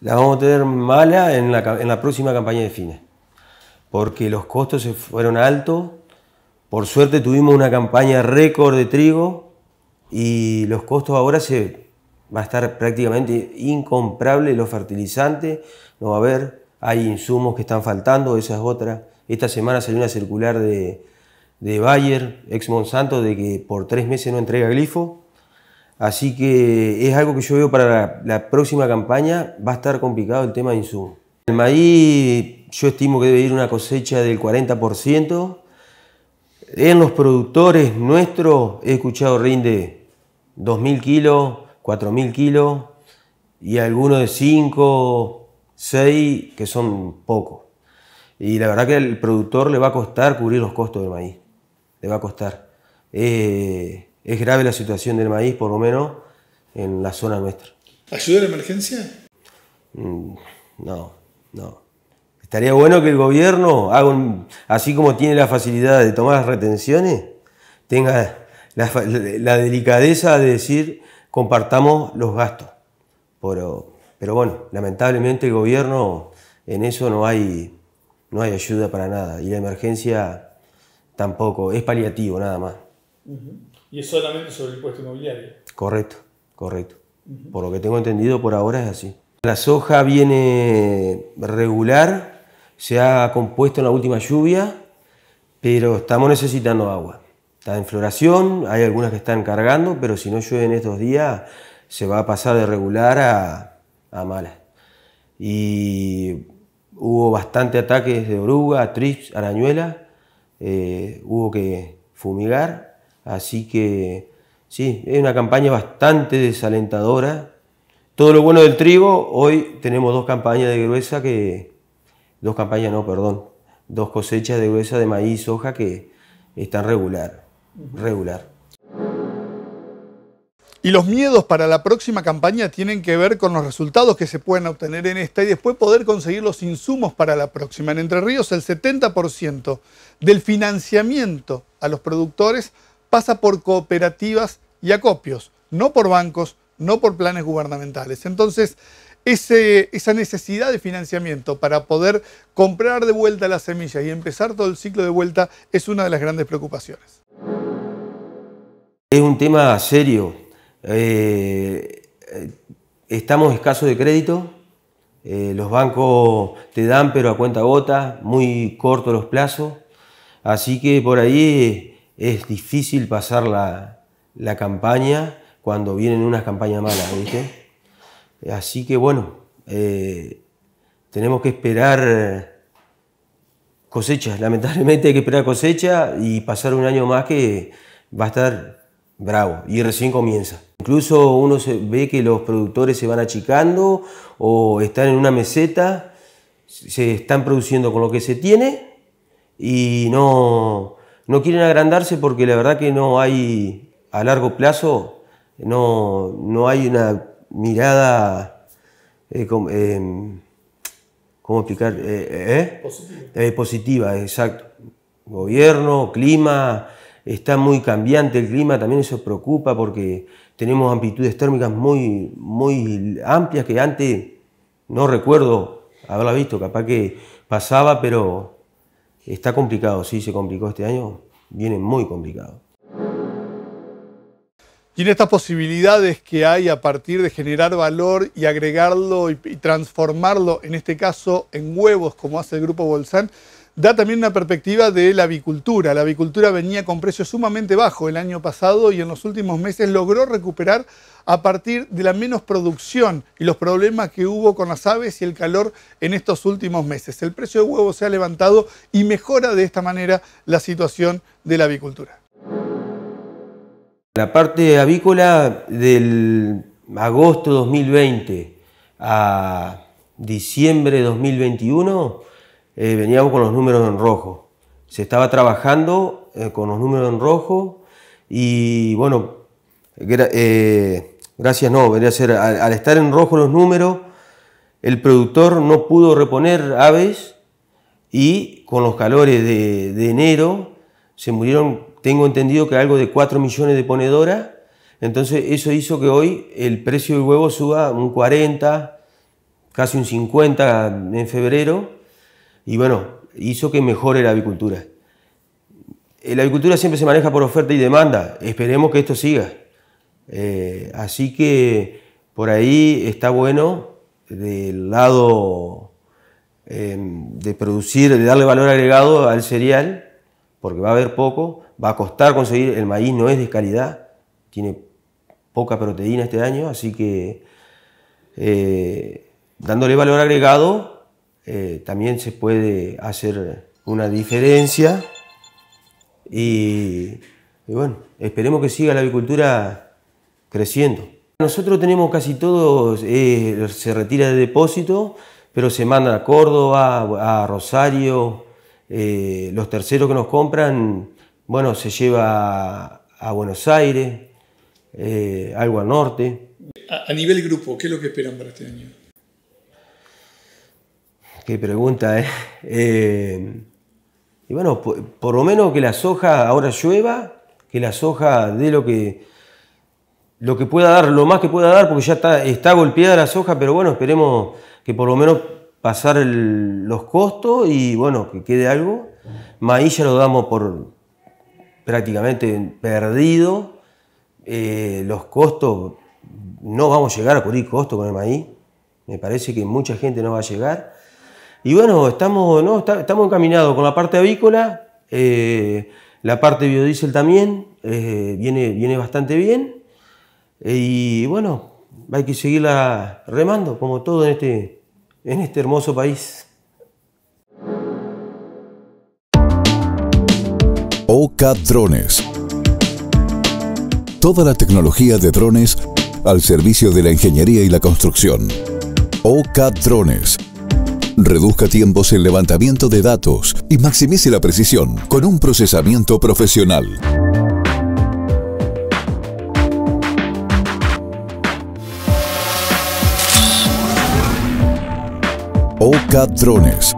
la vamos a tener mala en la, próxima campaña de fines, porque los costos se fueron altos, por suerte tuvimos una campaña récord de trigo y los costos ahora se va a estar prácticamente incomprable los fertilizantes, no va a haber, hay insumos que están faltando, esa es otra. Esta semana salió una circular de, de Bayer, ex Monsanto, de que por tres meses no entrega glifo Así que es algo que yo veo para la, próxima campaña, va a estar complicado el tema de insumo. El maíz yo estimo que debe ir una cosecha del 40%. En los productores nuestros he escuchado rinde 2.000 kilos, 4.000 kilos y algunos de 5, 6, que son pocos. Y la verdad que al productor le va a costar cubrir los costos del maíz. Le va a costar. Eh, es grave la situación del maíz, por lo menos en la zona nuestra. ¿Ayuda a la emergencia? Mm, no, no. Estaría bueno que el gobierno así como tiene la facilidad de tomar las retenciones, tenga la, delicadeza de decir compartamos los gastos. Pero, pero bueno, lamentablemente el gobierno en eso no hay, no hay ayuda para nada. Y la emergencia tampoco, es paliativo nada más. Y es solamente sobre el puesto inmobiliario. Correcto, correcto. Por lo que tengo entendido por ahora es así. La soja viene regular, se ha compuesto en la última lluvia, pero estamos necesitando agua. Está en floración, hay algunas que están cargando, pero si no llueve en estos días, se va a pasar de regular a, a mala. Y hubo bastante ataques de oruga, trips, arañuela, eh, hubo que fumigar Así que sí, es una campaña bastante desalentadora. Todo lo bueno del trigo, hoy tenemos dos campañas de gruesa que, dos campañas no, perdón, dos cosechas de gruesa de maíz, hoja que están regular, regular. Y los miedos para la próxima campaña tienen que ver con los resultados que se pueden obtener en esta y después poder conseguir los insumos para la próxima. En Entre Ríos el 70% del financiamiento a los productores pasa por cooperativas y acopios, no por bancos, no por planes gubernamentales. Entonces, esa necesidad de financiamiento para poder comprar de vuelta las semillas y empezar todo el ciclo de vuelta es una de las grandes preocupaciones. Es un tema serio. Eh, eh, estamos escasos de crédito. Eh, los bancos te dan, pero a cuenta gota, muy cortos los plazos. Así que por ahí es difícil pasar la, la campaña cuando vienen unas campañas malas, ¿viste? Así que bueno, eh, tenemos que esperar cosechas, lamentablemente hay que esperar cosecha y pasar un año más que va a estar bravo y recién comienza. Incluso uno se ve que los productores se van achicando o están en una meseta, se están produciendo con lo que se tiene y no, no quieren agrandarse porque la verdad que no hay, a largo plazo, no, no hay una mirada, eh, em, explicar? Eh, eh, ¿eh? positiva. positiva, exacto. Gobierno, clima, está muy cambiante el clima, también eso preocupa porque tenemos amplitudes térmicas muy, muy amplias que antes no recuerdo haberla visto, capaz que pasaba, pero Está complicado, sí, se complicó este año, viene muy complicado. Y en estas posibilidades que hay a partir de generar valor y agregarlo y, transformarlo, en este caso en huevos, como hace el Grupo Bolsán, da también una perspectiva de la avicultura. La avicultura venía con precios sumamente bajos el año pasado y en los últimos meses logró recuperar a partir de la menos producción y los problemas que hubo con las aves y el calor en estos últimos meses. El precio de huevo se ha levantado y mejora de esta manera la situación de la avicultura. La parte avícola del agosto 2020 a diciembre 2021 eh, veníamos con los números en rojo. Se estaba trabajando eh, con los números en rojo y bueno, eh, gracias no, venía ser, al, estar en rojo los números, el productor no pudo reponer aves y con los calores de, de enero se murieron, tengo entendido que algo de 4 millones de ponedoras, entonces eso hizo que hoy el precio del huevo suba un 40, casi un 50 en febrero y bueno, hizo que mejore la avicultura. Eh, la avicultura siempre se maneja por oferta y demanda, esperemos que esto siga. Eh, así que por ahí está bueno del lado em, de producir, de darle valor agregado al cereal, porque va a haber poco, va a costar conseguir, el maíz no es de calidad, tiene poca proteína este año, así que eh, dándole valor agregado eh, también se puede hacer una diferencia y, bueno, esperemos que siga la agricultura creciendo. Nosotros tenemos casi todos, eh, se retira de depósito, pero se manda a Córdoba, a Rosario, eh, los terceros que nos compran, bueno, se lleva a Buenos Aires, algo al norte. a nivel grupo, ¿qué es lo que esperan para este año? Qué pregunta, ¿eh? eh y bueno, por, lo menos que la soja ahora llueva, que la soja dé lo que, lo que pueda dar, lo más que pueda dar, porque ya está, golpeada la soja, pero bueno, esperemos que por lo menos pasar los costos y bueno, que quede algo. Maíz ya lo damos por prácticamente perdido. Eh, los costos, no vamos a llegar a cubrir costos con el maíz. Me parece que mucha gente no va a llegar. Y bueno, estamos, ¿no? estamos encaminados con la parte avícola, eh, la parte biodiesel también, eh, viene, viene bastante bien. Eh, y bueno, hay que seguirla remando, como todo en este, en este hermoso país. Oca Drones. Toda la tecnología de drones al servicio de la ingeniería y la construcción. Oca Drones Reduzca tiempos en levantamiento de datos y maximice la precisión con un procesamiento profesional. OCAD Drones